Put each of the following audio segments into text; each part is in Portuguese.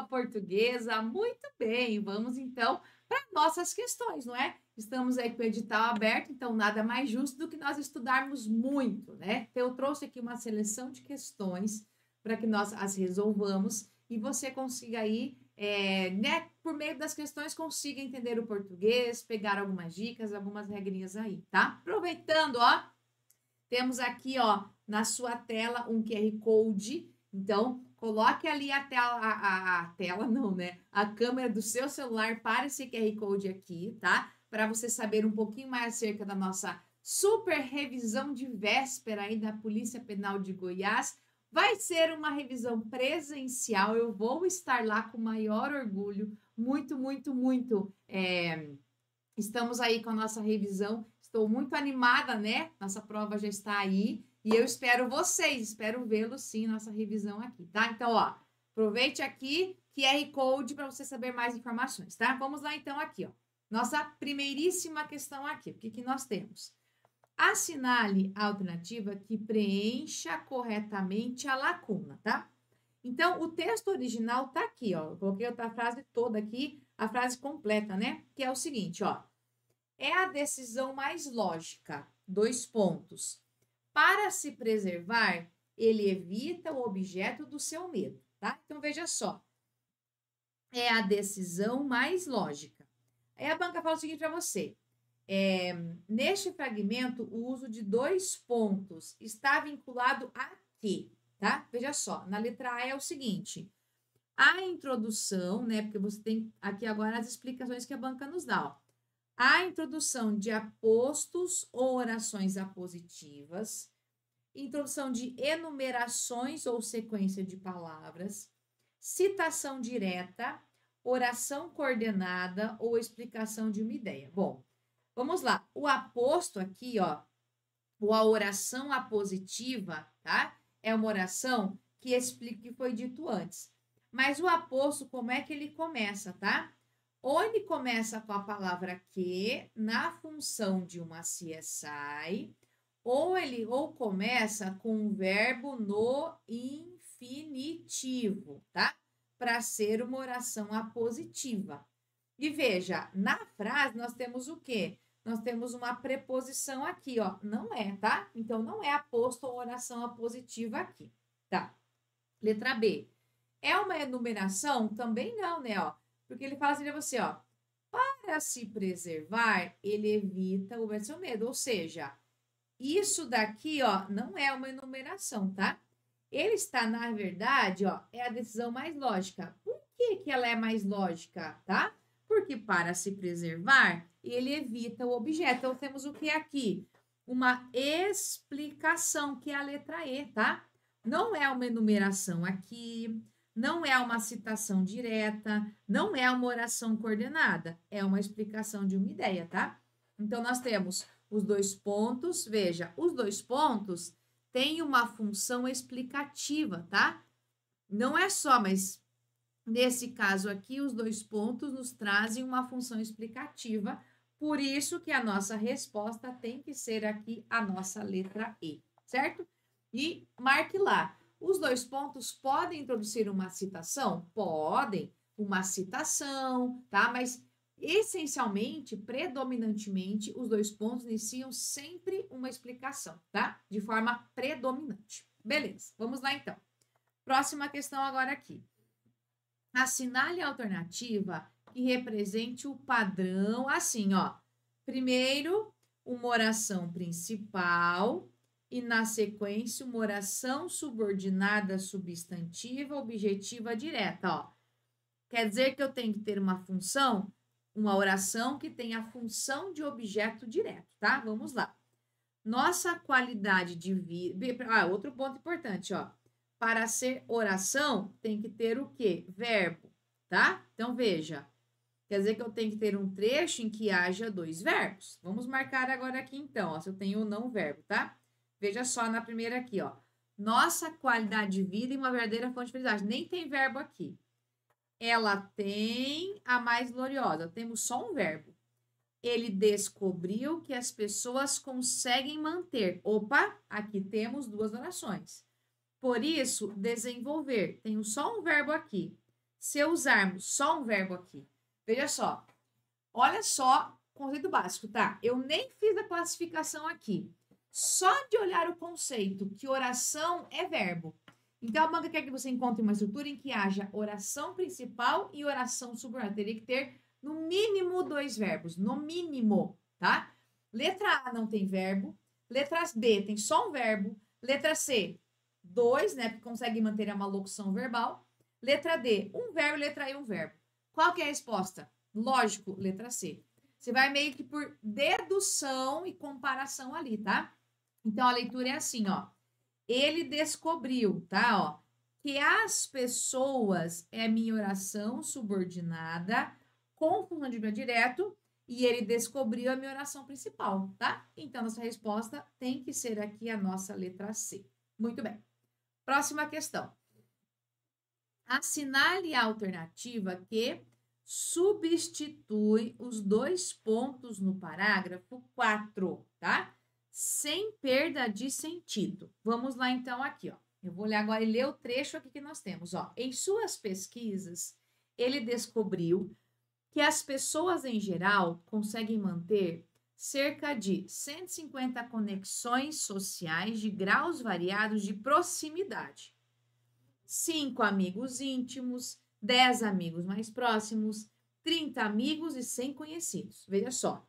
língua portuguesa. Muito bem, vamos então para nossas questões, não é? Estamos aí com o edital aberto, então nada mais justo do que nós estudarmos muito, né? Então, eu trouxe aqui uma seleção de questões para que nós as resolvamos e você consiga aí, é, né, por meio das questões, consiga entender o português, pegar algumas dicas, algumas regrinhas aí, tá? Aproveitando, ó, temos aqui, ó, na sua tela um QR Code então, coloque ali a tela, a, a, a tela não, né? A câmera do seu celular para esse QR Code aqui, tá? Para você saber um pouquinho mais acerca da nossa super revisão de véspera aí da Polícia Penal de Goiás. Vai ser uma revisão presencial, eu vou estar lá com maior orgulho, muito, muito, muito. É... Estamos aí com a nossa revisão, estou muito animada, né? Nossa prova já está aí. E eu espero vocês, espero vê-los sim nossa revisão aqui, tá? Então, ó, aproveite aqui QR Code para você saber mais informações, tá? Vamos lá então aqui, ó. Nossa primeiríssima questão aqui, o que, que nós temos? Assinale a alternativa que preencha corretamente a lacuna, tá? Então, o texto original tá aqui, ó. Eu coloquei a frase toda aqui, a frase completa, né? Que é o seguinte, ó. É a decisão mais lógica, dois pontos para se preservar, ele evita o objeto do seu medo, tá? Então veja só. É a decisão mais lógica. Aí a banca fala o seguinte para você: é, neste fragmento, o uso de dois pontos está vinculado a quê? Tá? Veja só, na letra A é o seguinte: a introdução, né? Porque você tem aqui agora as explicações que a banca nos dá. Ó a introdução de apostos ou orações apositivas, introdução de enumerações ou sequência de palavras, citação direta, oração coordenada ou explicação de uma ideia. Bom, vamos lá. O aposto aqui, ó, ou a oração apositiva, tá? É uma oração que explica o que foi dito antes. Mas o aposto, como é que ele começa, tá? Ou ele começa com a palavra que na função de uma CSI, ou ele ou começa com um verbo no infinitivo, tá? Para ser uma oração apositiva. E veja, na frase nós temos o quê? Nós temos uma preposição aqui, ó. Não é, tá? Então não é aposto ou oração apositiva aqui, tá? Letra B. É uma enumeração? Também não, né? Ó, porque ele fala assim pra você, ó. Para se preservar, ele evita o seu medo. Ou seja, isso daqui, ó, não é uma enumeração, tá? Ele está, na verdade, ó, é a decisão mais lógica. Por que, que ela é mais lógica, tá? Porque para se preservar, ele evita o objeto. Então, temos o que aqui? Uma explicação, que é a letra E, tá? Não é uma enumeração aqui, não é uma citação direta, não é uma oração coordenada, é uma explicação de uma ideia, tá? Então, nós temos os dois pontos, veja, os dois pontos têm uma função explicativa, tá? Não é só, mas nesse caso aqui, os dois pontos nos trazem uma função explicativa, por isso que a nossa resposta tem que ser aqui a nossa letra E, certo? E marque lá, os dois pontos podem introduzir uma citação? Podem, uma citação, tá? Mas essencialmente, predominantemente, os dois pontos iniciam sempre uma explicação, tá? De forma predominante. Beleza, vamos lá então. Próxima questão agora aqui. Assinale a alternativa que represente o padrão assim, ó. Primeiro, uma oração principal, e, na sequência, uma oração subordinada substantiva objetiva direta. Ó. Quer dizer que eu tenho que ter uma função? Uma oração que tem a função de objeto direto, tá? Vamos lá. Nossa qualidade de vida. Ah, outro ponto importante, ó. Para ser oração, tem que ter o quê? Verbo, tá? Então, veja. Quer dizer que eu tenho que ter um trecho em que haja dois verbos. Vamos marcar agora aqui, então, ó, se eu tenho ou não verbo, tá? Veja só na primeira aqui, ó. Nossa qualidade de vida e uma verdadeira fonte de felicidade. Nem tem verbo aqui. Ela tem a mais gloriosa. Temos só um verbo. Ele descobriu que as pessoas conseguem manter. Opa, aqui temos duas orações. Por isso, desenvolver. Tenho só um verbo aqui. Se usarmos só um verbo aqui. Veja só. Olha só o conceito básico, tá? Eu nem fiz a classificação aqui só de olhar o conceito que oração é verbo. Então, a banca quer que você encontre uma estrutura em que haja oração principal e oração subordinada. Teria que ter, no mínimo, dois verbos. No mínimo, tá? Letra A não tem verbo. Letra B tem só um verbo. Letra C, dois, né? Porque consegue manter uma locução verbal. Letra D, um verbo. Letra E, um verbo. Qual que é a resposta? Lógico, letra C. Você vai meio que por dedução e comparação ali, tá? Então a leitura é assim, ó. Ele descobriu, tá, ó, que as pessoas é minha oração subordinada com função de meu direto e ele descobriu a minha oração principal, tá? Então nossa resposta tem que ser aqui a nossa letra C. Muito bem. Próxima questão. Assinale a alternativa que substitui os dois pontos no parágrafo 4, tá? sem perda de sentido. Vamos lá então aqui, ó. Eu vou ler agora e ler o trecho aqui que nós temos, ó. Em suas pesquisas, ele descobriu que as pessoas em geral conseguem manter cerca de 150 conexões sociais de graus variados de proximidade. Cinco amigos íntimos, 10 amigos mais próximos, 30 amigos e 100 conhecidos. Veja só.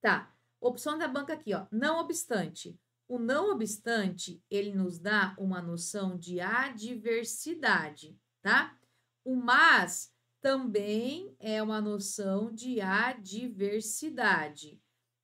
Tá. Opção da banca aqui, ó, não obstante. O não obstante, ele nos dá uma noção de adversidade, tá? O mas também é uma noção de adversidade.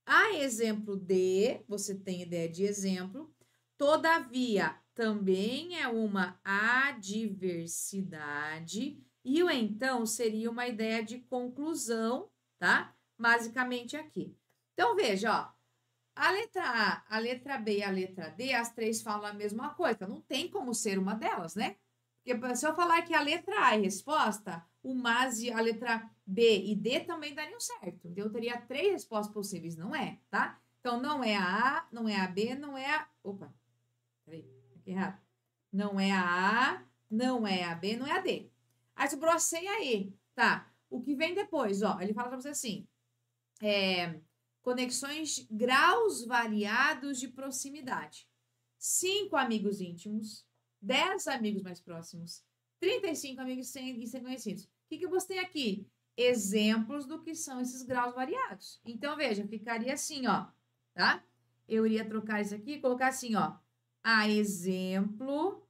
A exemplo de, você tem ideia de exemplo, todavia também é uma adversidade. E o então seria uma ideia de conclusão, tá? Basicamente aqui. Então, veja, ó. A letra A, a letra B e a letra D, as três falam a mesma coisa. Não tem como ser uma delas, né? Porque se eu falar que a letra A é resposta, o mas e a letra B e D também dariam certo. Então, eu teria três respostas possíveis, não é, tá? Então, não é a A, não é a B, não é a... Opa, peraí, aqui errado. Não é a A, não é a B, não é a D. Aí sobrou a C e a E, tá? O que vem depois, ó, ele fala pra você assim, é conexões graus variados de proximidade. Cinco amigos íntimos, dez amigos mais próximos, 35 amigos sem, sem conhecidos. O que, que você tem aqui? Exemplos do que são esses graus variados. Então, veja, ficaria assim, ó, tá? Eu iria trocar isso aqui e colocar assim, ó. A exemplo,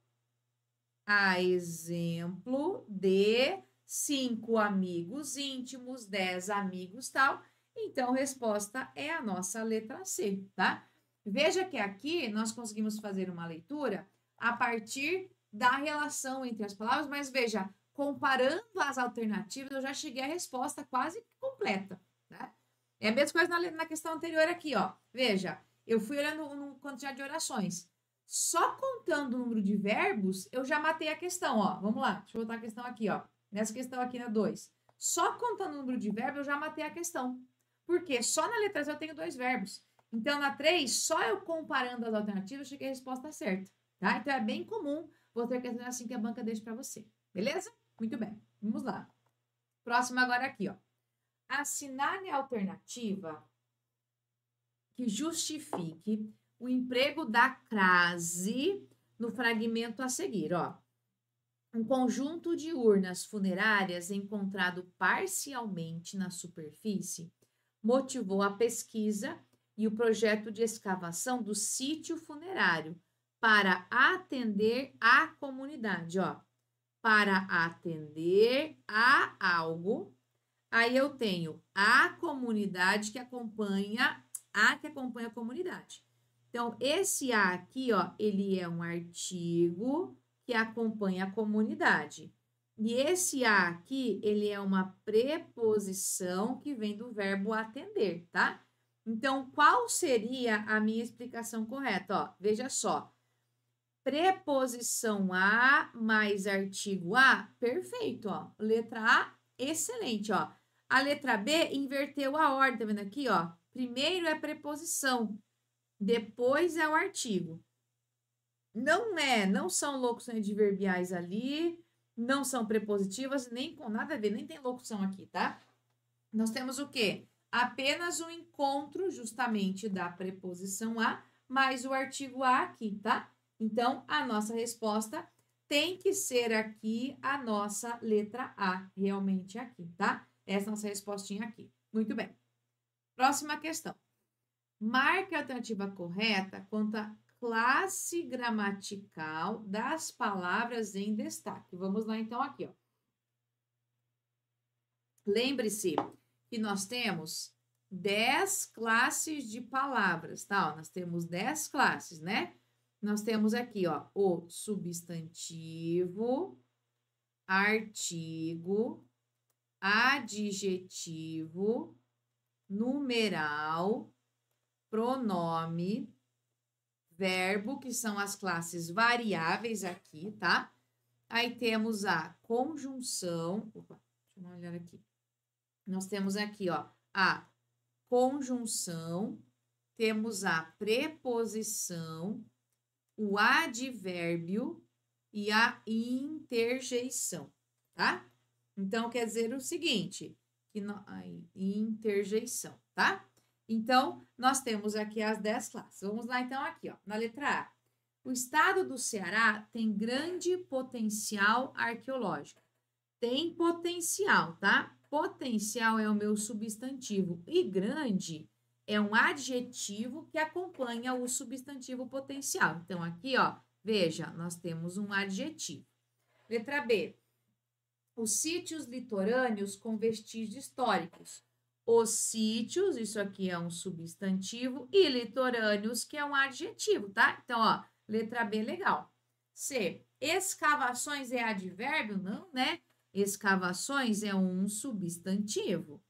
a exemplo de cinco amigos íntimos, dez amigos tal, então, resposta é a nossa letra C, tá? Veja que aqui nós conseguimos fazer uma leitura a partir da relação entre as palavras, mas veja, comparando as alternativas, eu já cheguei à resposta quase completa, né? É a mesma coisa na, na questão anterior aqui, ó. Veja, eu fui olhando no quantidade de orações. Só contando o número de verbos, eu já matei a questão, ó. Vamos lá, deixa eu botar a questão aqui, ó. Nessa questão aqui na 2. Só contando o número de verbos, eu já matei a questão. Porque só na letra Z eu tenho dois verbos. Então, na 3, só eu comparando as alternativas, cheguei à resposta tá certa. Tá? Então, é bem comum você ter questões é assim que a banca deixa para você. Beleza? Muito bem. Vamos lá. Próximo agora aqui, ó. Assinale a alternativa que justifique o emprego da crase no fragmento a seguir, ó. Um conjunto de urnas funerárias encontrado parcialmente na superfície motivou a pesquisa e o projeto de escavação do sítio funerário para atender a comunidade, ó. Para atender a algo. Aí eu tenho a comunidade que acompanha a que acompanha a comunidade. Então, esse a aqui, ó, ele é um artigo que acompanha a comunidade. E esse a aqui, ele é uma preposição que vem do verbo atender, tá? Então, qual seria a minha explicação correta? Ó, veja só. Preposição a mais artigo a, perfeito, ó. Letra A, excelente, ó. A letra B inverteu a ordem, tá vendo aqui, ó? Primeiro é preposição, depois é o artigo. Não é, não são locuções adverbiais ali, não são prepositivas, nem com nada a ver, nem tem locução aqui, tá? Nós temos o quê? Apenas o encontro, justamente, da preposição a, mais o artigo a aqui, tá? Então, a nossa resposta tem que ser aqui a nossa letra A, realmente aqui, tá? Essa é a nossa respostinha aqui. Muito bem. Próxima questão. Marque a alternativa correta quanto a classe gramatical das palavras em destaque. Vamos lá então aqui, ó. Lembre-se que nós temos 10 classes de palavras, tá? Ó, nós temos 10 classes, né? Nós temos aqui, ó, o substantivo, artigo, adjetivo, numeral, pronome, verbo, que são as classes variáveis aqui, tá? Aí temos a conjunção. Opa, deixa eu olhada aqui. Nós temos aqui, ó, a conjunção, temos a preposição, o advérbio e a interjeição, tá? Então quer dizer o seguinte, que no... Aí, interjeição, tá? Então, nós temos aqui as 10 classes. Vamos lá, então, aqui, ó, na letra A. O estado do Ceará tem grande potencial arqueológico. Tem potencial, tá? Potencial é o meu substantivo e grande é um adjetivo que acompanha o substantivo potencial. Então, aqui, ó, veja, nós temos um adjetivo. Letra B. Os sítios litorâneos com vestígios históricos os sítios, isso aqui é um substantivo, e litorâneos, que é um adjetivo, tá? Então, ó, letra B, legal. C. Escavações é advérbio? Não, né? Escavações é um substantivo.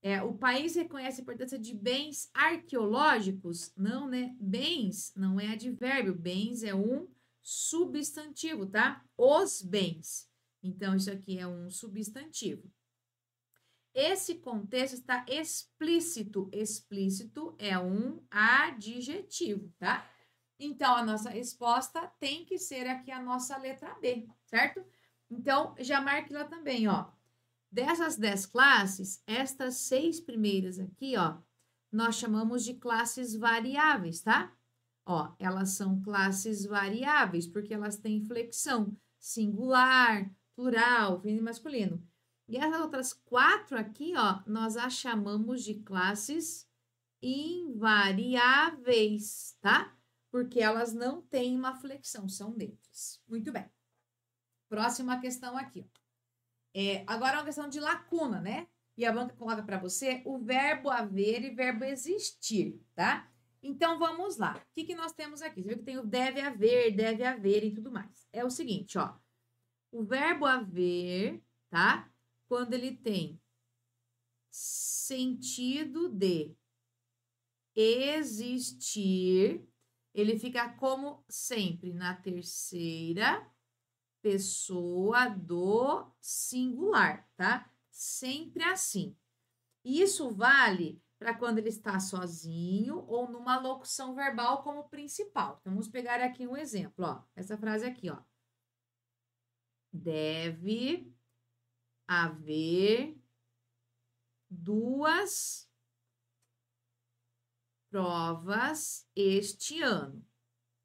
É, o país reconhece a importância de bens arqueológicos? Não, né? Bens não é advérbio, bens é um substantivo, tá? Os bens. Então, isso aqui é um substantivo. Esse contexto está explícito. Explícito é um adjetivo, tá? Então, a nossa resposta tem que ser aqui a nossa letra B, certo? Então, já marque lá também, ó. Dessas dez classes, estas seis primeiras aqui, ó, nós chamamos de classes variáveis, tá? Ó, elas são classes variáveis porque elas têm flexão singular, plural, feminino e masculino. E as outras quatro aqui, ó, nós as chamamos de classes invariáveis, tá? Porque elas não têm uma flexão, são neutras. Muito bem. Próxima questão aqui. Ó. É, agora é uma questão de lacuna, né? E a banca coloca para você o verbo haver e verbo existir, tá? Então vamos lá. O que, que nós temos aqui? Você viu que tem o deve haver, deve haver e tudo mais. É o seguinte, ó. O verbo haver, tá? quando ele tem sentido de existir, ele fica como sempre na terceira pessoa do singular, tá? Sempre assim. Isso vale para quando ele está sozinho ou numa locução verbal como principal. Então, vamos pegar aqui um exemplo, ó. Essa frase aqui, ó. Deve haver duas provas este ano,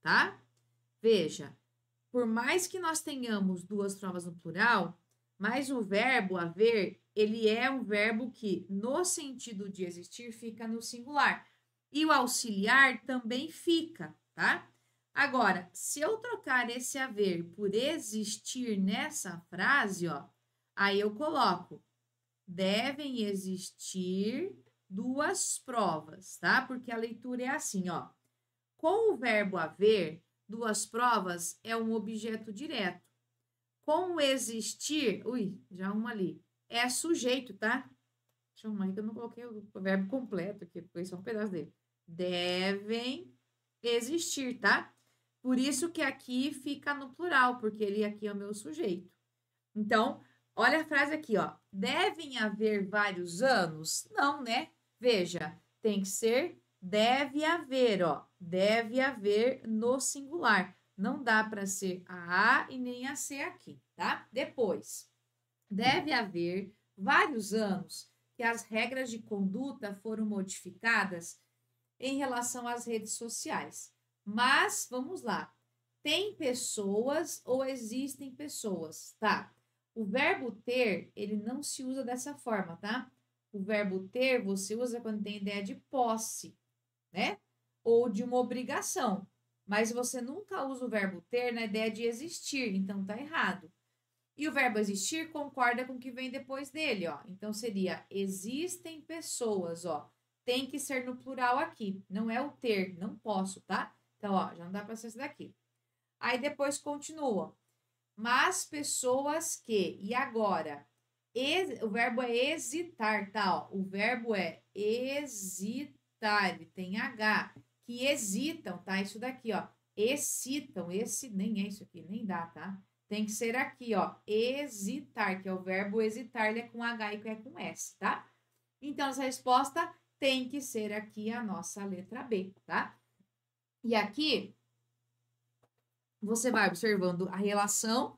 tá? Veja, por mais que nós tenhamos duas provas no plural, mas o verbo haver, ele é um verbo que, no sentido de existir, fica no singular. E o auxiliar também fica, tá? Agora, se eu trocar esse haver por existir nessa frase, ó, Aí eu coloco: devem existir duas provas, tá? Porque a leitura é assim, ó. Com o verbo haver, duas provas é um objeto direto. Com o existir, ui, já uma ali, é sujeito, tá? Deixa eu arrumar que eu não coloquei o verbo completo aqui, porque só um pedaço dele. Devem existir, tá? Por isso que aqui fica no plural, porque ele aqui é o meu sujeito. Então, Olha a frase aqui, ó. Devem haver vários anos? Não, né? Veja, tem que ser deve haver, ó. Deve haver no singular. Não dá para ser a A e nem a C aqui, tá? Depois, deve haver vários anos que as regras de conduta foram modificadas em relação às redes sociais. Mas, vamos lá. Tem pessoas ou existem pessoas, tá? O verbo ter, ele não se usa dessa forma, tá? O verbo ter você usa quando tem ideia de posse, né? Ou de uma obrigação. Mas você nunca usa o verbo ter na ideia de existir, então tá errado. E o verbo existir concorda com o que vem depois dele, ó. Então seria existem pessoas, ó. Tem que ser no plural aqui, não é o ter, não posso, tá? Então, ó, já não dá para ser isso daqui. Aí depois continua mas pessoas que. E agora? Ex, o verbo é hesitar, tá? Ó, o verbo é hesitar, ele tem H, que hesitam, tá? Isso daqui, ó. Excitam, esse nem é isso aqui, nem dá, tá? Tem que ser aqui, ó. Hesitar, que é o verbo hesitar, ele é com H e é com S, tá? Então, essa resposta tem que ser aqui a nossa letra B, tá? E aqui você vai observando a relação,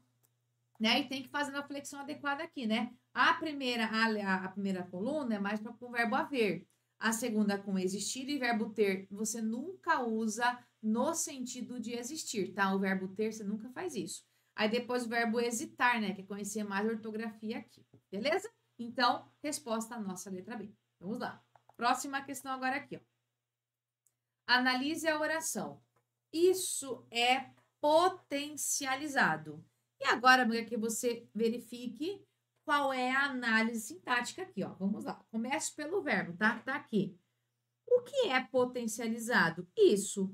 né? E tem que fazer a flexão adequada aqui, né? A primeira, a, a primeira coluna é mais para o verbo haver. A segunda com existir e verbo ter, você nunca usa no sentido de existir, tá? O verbo ter, você nunca faz isso. Aí depois o verbo hesitar, né? Que é conhecer mais a ortografia aqui, beleza? Então, resposta à nossa letra B. Vamos lá. Próxima questão agora aqui, ó. Analise a oração. Isso é potencializado. E agora, amiga, que você verifique qual é a análise sintática aqui, ó. Vamos lá. Começo pelo verbo, tá? Tá aqui. O que é potencializado? Isso.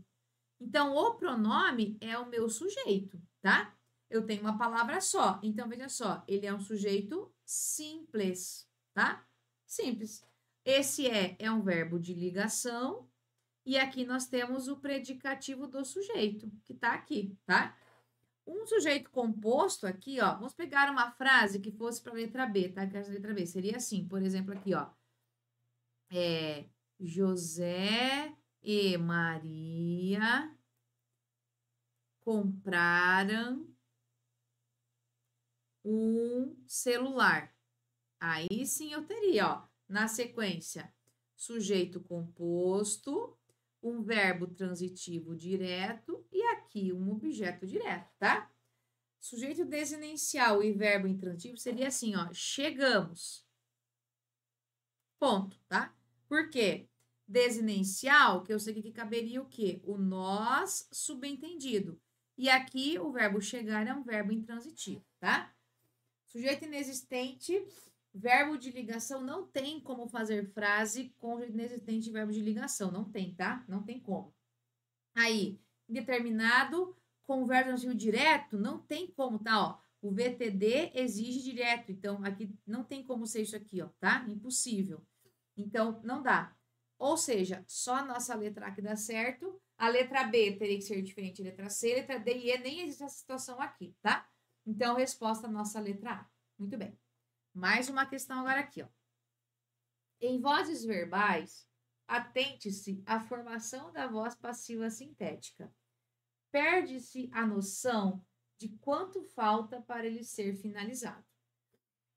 Então, o pronome é o meu sujeito, tá? Eu tenho uma palavra só. Então, veja só, ele é um sujeito simples, tá? Simples. Esse é é um verbo de ligação e aqui nós temos o predicativo do sujeito, que está aqui, tá? Um sujeito composto aqui, ó. Vamos pegar uma frase que fosse para a letra B, tá? Que a letra B seria assim, por exemplo, aqui, ó. É José e Maria compraram um celular. Aí sim eu teria, ó, na sequência, sujeito composto, um verbo transitivo direto e aqui um objeto direto, tá? Sujeito desinencial e verbo intransitivo seria assim, ó, chegamos. Ponto, tá? Por quê? Desinencial, que eu sei que caberia o quê? O nós subentendido. E aqui o verbo chegar é um verbo intransitivo, tá? Sujeito inexistente Verbo de ligação não tem como fazer frase com inexistente verbo de ligação. Não tem, tá? Não tem como. Aí, determinado com verbo no direto, não tem como, tá? Ó, o VTD exige direto. Então, aqui não tem como ser isso aqui, ó, tá? Impossível. Então, não dá. Ou seja, só a nossa letra A que dá certo. A letra B teria que ser diferente da letra C. Letra D e E nem existe essa situação aqui, tá? Então, resposta nossa letra A. Muito bem. Mais uma questão agora aqui, ó. Em vozes verbais, atente-se à formação da voz passiva sintética. Perde-se a noção de quanto falta para ele ser finalizado.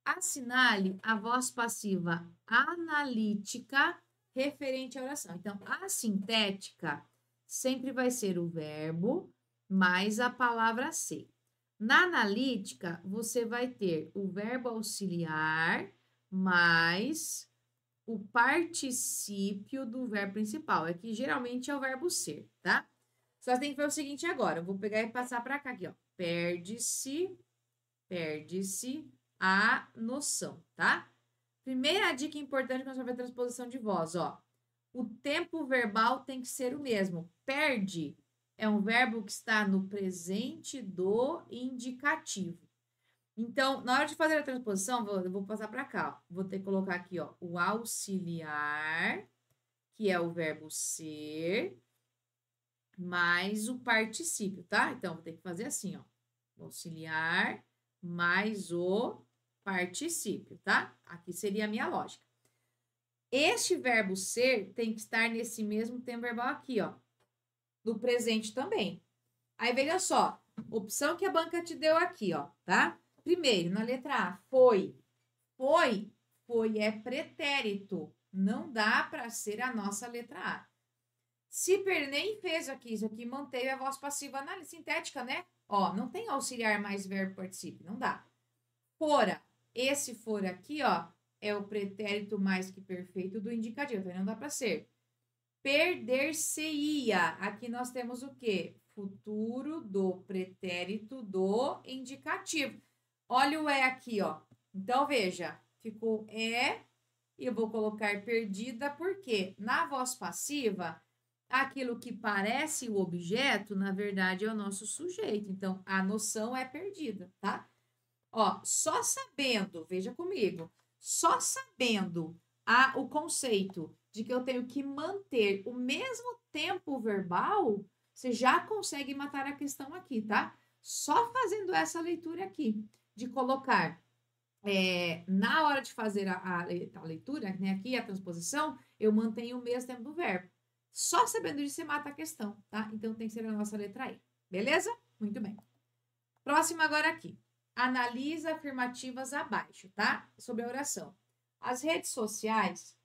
Assinale a voz passiva analítica referente à oração. Então, a sintética sempre vai ser o verbo mais a palavra ser. Na analítica, você vai ter o verbo auxiliar mais o particípio do verbo principal. É que geralmente é o verbo ser, tá? Só tem que ver o seguinte agora. Eu vou pegar e passar para cá aqui, ó. Perde-se, perde-se a noção, tá? Primeira dica importante quando você vai transposição de voz, ó. O tempo verbal tem que ser o mesmo. Perde é um verbo que está no presente do indicativo. Então, na hora de fazer a transposição, vou, eu vou passar para cá. Ó. Vou ter que colocar aqui ó, o auxiliar, que é o verbo ser, mais o particípio, tá? Então, vou ter que fazer assim, ó. auxiliar mais o particípio, tá? Aqui seria a minha lógica. Este verbo ser tem que estar nesse mesmo tempo verbal aqui, ó do presente também. Aí veja só, opção que a banca te deu aqui, ó, tá? Primeiro, na letra A, foi. Foi, foi é pretérito. Não dá para ser a nossa letra A. Se pernei fez aqui, isso aqui manteve a voz passiva análise sintética, né? Ó, não tem auxiliar mais verbo participe, não dá. Fora, esse for aqui, ó, é o pretérito mais que perfeito do indicativo, então não dá para ser. Perder-se-ia. Aqui nós temos o quê? Futuro do pretérito do indicativo. Olha o é aqui, ó. Então, veja, ficou é e eu vou colocar perdida, porque na voz passiva, aquilo que parece o objeto, na verdade, é o nosso sujeito. Então, a noção é perdida, tá? Ó, só sabendo, veja comigo, só sabendo a, o conceito de que eu tenho que manter o mesmo tempo verbal, você já consegue matar a questão aqui, tá? Só fazendo essa leitura aqui, de colocar é, na hora de fazer a, a, leitura, né, aqui a transposição, eu mantenho o mesmo tempo do verbo. Só sabendo disso, você mata a questão, tá? Então tem que ser a nossa letra E. Beleza? Muito bem. Próximo agora aqui. Analisa afirmativas abaixo, tá? Sobre a oração. As redes sociais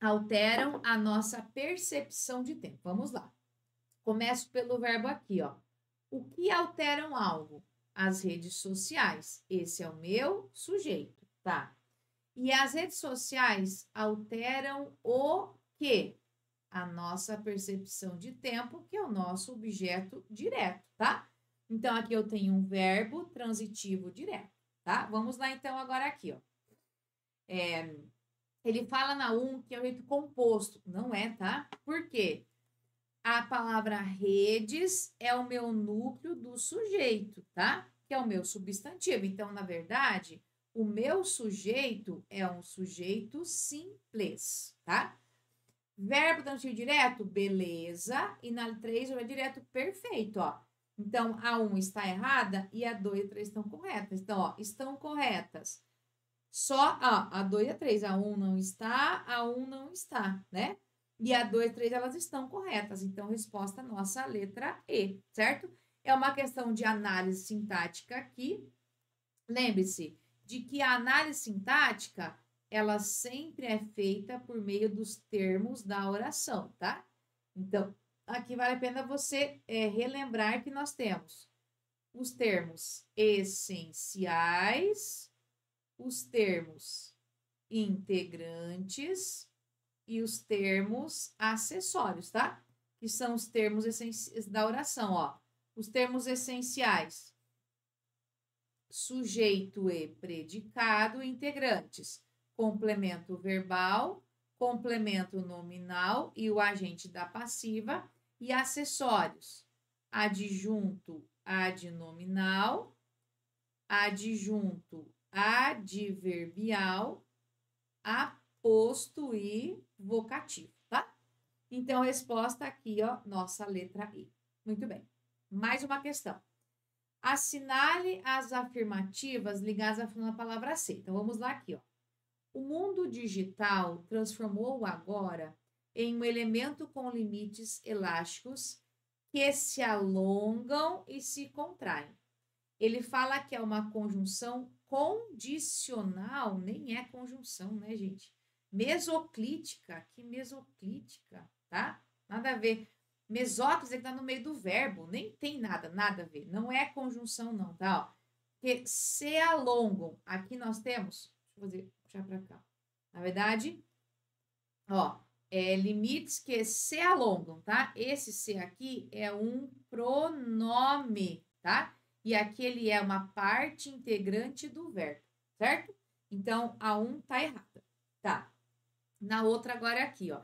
alteram a nossa percepção de tempo. Vamos lá. Começo pelo verbo aqui, ó. O que alteram algo? As redes sociais. Esse é o meu sujeito, tá? E as redes sociais alteram o quê? A nossa percepção de tempo, que é o nosso objeto direto, tá? Então aqui eu tenho um verbo transitivo direto, tá? Vamos lá então agora aqui, ó. É, ele fala na 1 que é o jeito composto. Não é, tá? Por quê? A palavra redes é o meu núcleo do sujeito, tá? Que é o meu substantivo. Então, na verdade, o meu sujeito é um sujeito simples, tá? Verbo transitivo direto, beleza. E na 3 é direto, perfeito, ó. Então, a 1 está errada e a 2 e a 3 estão corretas. Então, ó, estão corretas. Só a a 2 e a 3, a 1 um não está, a 1 um não está, né? E a 2 e 3 elas estão corretas. Então, resposta nossa, letra E, certo? É uma questão de análise sintática aqui. Lembre-se de que a análise sintática ela sempre é feita por meio dos termos da oração, tá? Então, aqui vale a pena você é, relembrar que nós temos os termos essenciais os termos integrantes e os termos acessórios, tá? Que são os termos essenciais da oração, ó. Os termos essenciais: sujeito e predicado, integrantes, complemento verbal, complemento nominal e o agente da passiva e acessórios: adjunto adnominal, adjunto adverbial, aposto e vocativo, tá? Então, resposta aqui, ó, nossa letra I. Muito bem. Mais uma questão. Assinale as afirmativas ligadas à palavra C. Então, vamos lá aqui, ó. O mundo digital transformou o agora em um elemento com limites elásticos que se alongam e se contraem. Ele fala que é uma conjunção condicional, nem é conjunção, né, gente? Mesoclítica, que mesoclítica, tá? Nada a ver. Mesóclise é que tá no meio do verbo, nem tem nada, nada a ver. Não é conjunção, não, tá? Ó. Porque se alongam, aqui nós temos, deixa eu fazer, puxar para cá. Na verdade, ó, é, limites que se alongam, tá? Esse se aqui é um pronome, tá? e aqui ele é uma parte integrante do verbo, certo? Então, a 1 um tá errada, tá? Na outra agora é aqui, ó.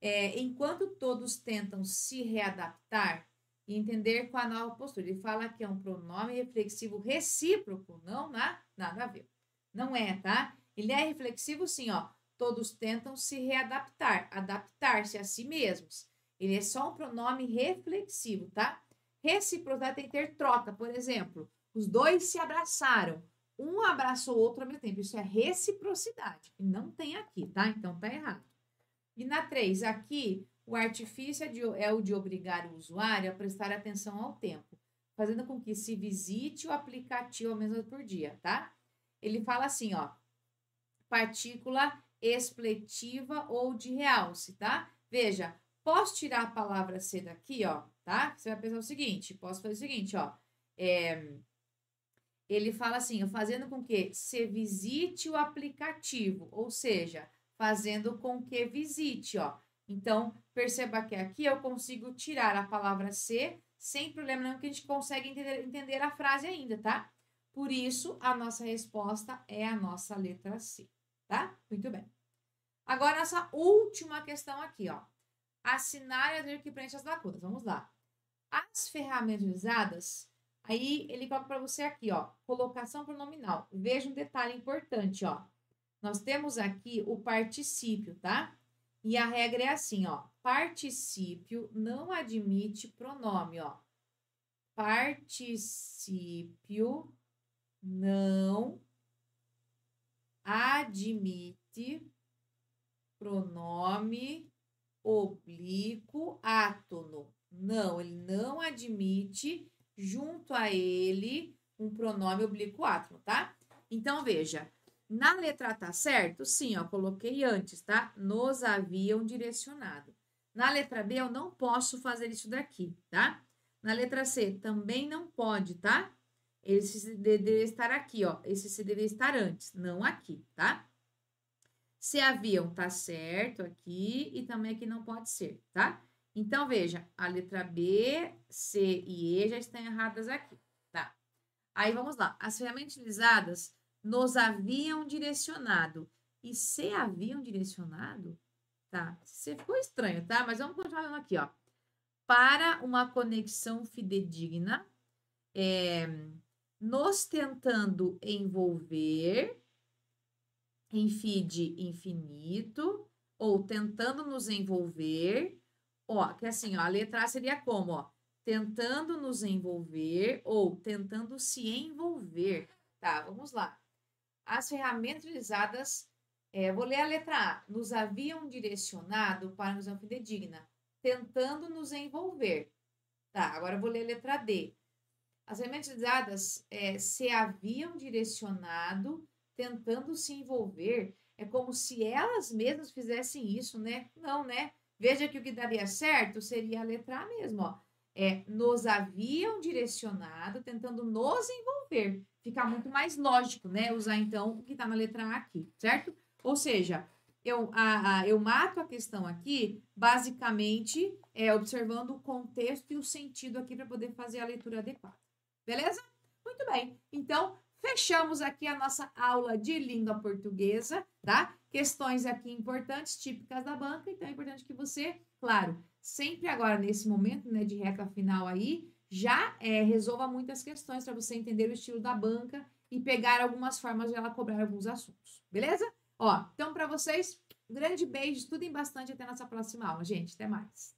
É, enquanto todos tentam se readaptar e entender com a nova postura. Ele fala que é um pronome reflexivo recíproco, não na, nada a ver. Não é, tá? Ele é reflexivo sim, ó. Todos tentam se readaptar, adaptar-se a si mesmos. Ele é só um pronome reflexivo, tá? reciprocidade, tem que ter troca. Por exemplo, os dois se abraçaram. Um abraçou o outro ao mesmo tempo. Isso é reciprocidade. E não tem aqui, tá? Então tá errado. E na 3, aqui, o artifício é, de, é o de obrigar o usuário a prestar atenção ao tempo, fazendo com que se visite o aplicativo ao menos por dia, tá? Ele fala assim, ó, partícula expletiva ou de realce, tá? Veja, posso tirar a palavra C daqui, ó, tá? Você vai pensar o seguinte, posso fazer o seguinte, ó. É, ele fala assim, fazendo com que você visite o aplicativo, ou seja, fazendo com que visite, ó. Então, perceba que aqui eu consigo tirar a palavra ser sem problema não que a gente consegue entender, entender a frase ainda, tá? Por isso, a nossa resposta é a nossa letra C, tá? Muito bem. Agora, essa última questão aqui, ó assinar a livro que preenche as lacunas. Vamos lá. As ferramentas usadas, aí ele coloca para você aqui, ó, colocação pronominal. Veja um detalhe importante, ó. Nós temos aqui o particípio, tá? E a regra é assim, ó. Particípio não admite pronome, ó. Particípio não admite pronome oblíquo átono. Não, ele não admite junto a ele um pronome oblíquo átono, tá? Então, veja, na letra tá certo? Sim, ó, coloquei antes, tá? Nos haviam direcionado. Na letra B, eu não posso fazer isso daqui, tá? Na letra C, também não pode, tá? Esse deveria estar aqui, ó. Esse deveria estar antes, não aqui, tá? Se haviam, tá certo aqui e também aqui não pode ser, tá? Então, veja, a letra B, C e E já estão erradas aqui, tá? Aí, vamos lá. As ferramentas utilizadas nos haviam direcionado. E se haviam direcionado, tá? Você ficou estranho, tá? Mas vamos continuar aqui, ó. Para uma conexão fidedigna, é, nos tentando envolver em feed infinito ou tentando nos envolver. Ó, que assim, ó, a letra A seria como, ó, tentando nos envolver ou tentando se envolver. Tá, vamos lá. As ferramentas utilizadas, é, vou ler a letra A, nos haviam direcionado para nos fidedigna, tentando nos envolver. Tá, agora vou ler a letra D. As ferramentas utilizadas é, se haviam direcionado tentando se envolver. É como se elas mesmas fizessem isso, né? Não, né? Veja que o que daria certo seria a letra A mesmo, ó. É, nos haviam direcionado, tentando nos envolver. Fica muito mais lógico, né? Usar então o que está na letra A aqui, certo? Ou seja, eu, a, a, eu mato a questão aqui, basicamente, é, observando o contexto e o sentido aqui para poder fazer a leitura adequada. Beleza? Muito bem. Então, Fechamos aqui a nossa aula de língua portuguesa, tá? Questões aqui importantes, típicas da banca, então é importante que você, claro, sempre agora nesse momento, né, de reta final aí, já é, resolva muitas questões para você entender o estilo da banca e pegar algumas formas de ela cobrar alguns assuntos, beleza? Ó, então para vocês, um grande beijo, estudem bastante até nossa próxima aula, gente, até mais.